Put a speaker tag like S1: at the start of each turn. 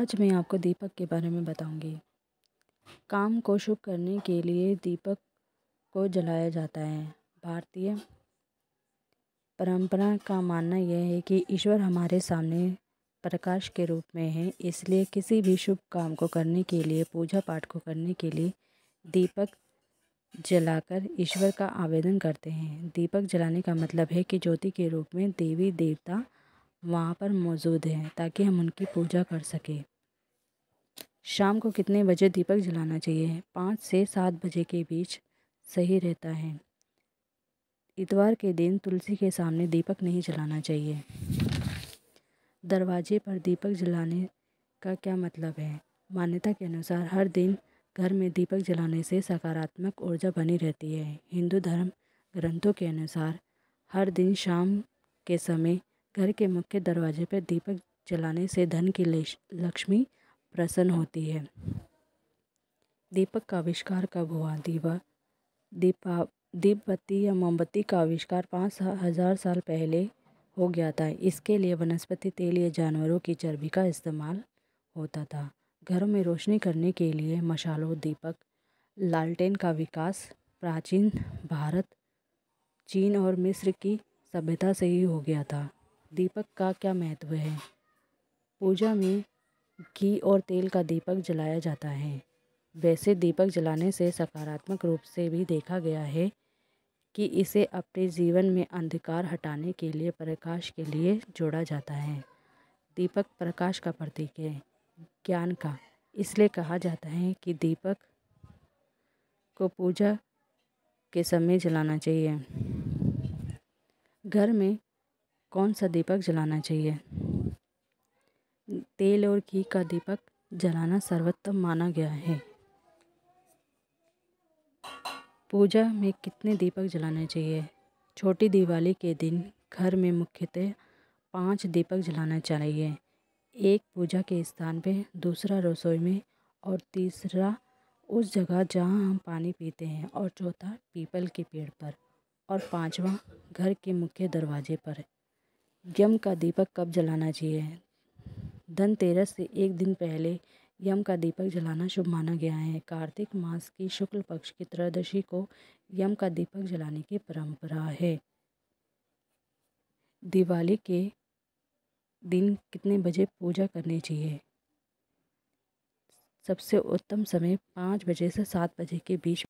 S1: आज मैं आपको दीपक के बारे में बताऊंगी। काम को शुभ करने के लिए दीपक को जलाया जाता है। भारतीय परंपरा का मानना यह है कि ईश्वर हमारे सामने प्रकाश के रूप में है इसलिए किसी भी शुभ काम को करने के लिए पूजा पाठ को करने के लिए दीपक जलाकर ईश्वर का आवेदन करते हैं। दीपक जलाने का मतलब है कि ज्योति के रूप में देवी देवता वहाँ पर मौजूद हैं ताकि हम उनकी पूजा कर सकें शाम को कितने बजे दीपक जलाना चाहिए पाँच से सात बजे के बीच सही रहता है इतवार के दिन तुलसी के सामने दीपक नहीं जलाना चाहिए दरवाजे पर दीपक जलाने का क्या मतलब है मान्यता के अनुसार हर दिन घर में दीपक जलाने से सकारात्मक ऊर्जा बनी रहती है हिंदू धर्म ग्रंथों के अनुसार हर दिन शाम के समय घर के मुख्य दरवाजे पर दीपक जलाने से धन की लक्ष्मी प्रसन्न होती है दीपक का आविष्कार कब हुआ दीपा दीपा दीपबत्ती या मोमबत्ती का आविष्कार पाँच हज़ार साल पहले हो गया था इसके लिए वनस्पति तेल या जानवरों की चर्बी का इस्तेमाल होता था घरों में रोशनी करने के लिए मशालों दीपक लालटेन का विकास प्राचीन भारत चीन और मिस्र की सभ्यता से ही हो गया था दीपक का क्या महत्व है पूजा में घी और तेल का दीपक जलाया जाता है वैसे दीपक जलाने से सकारात्मक रूप से भी देखा गया है कि इसे अपने जीवन में अंधकार हटाने के लिए प्रकाश के लिए जोड़ा जाता है दीपक प्रकाश का प्रतीक है ज्ञान का इसलिए कहा जाता है कि दीपक को पूजा के समय जलाना चाहिए घर में कौन सा दीपक जलाना चाहिए तेल और घी का दीपक जलाना सर्वोत्तम माना गया है पूजा में कितने दीपक जलाने चाहिए छोटी दिवाली के दिन घर में मुख्यतः पांच दीपक जलाना चाहिए एक पूजा के स्थान पे दूसरा रसोई में और तीसरा उस जगह जहाँ हम पानी पीते हैं और चौथा पीपल के पेड़ पर और पांचवा घर के मुख्य दरवाजे पर यम का दीपक कब जलाना चाहिए धनतेरस से एक दिन पहले यम का दीपक जलाना शुभ माना गया है कार्तिक मास की शुक्ल पक्ष की त्रयोदशी को यम का दीपक जलाने की परंपरा है दिवाली के दिन कितने बजे पूजा करनी चाहिए सबसे उत्तम समय पाँच बजे से सात बजे के बीच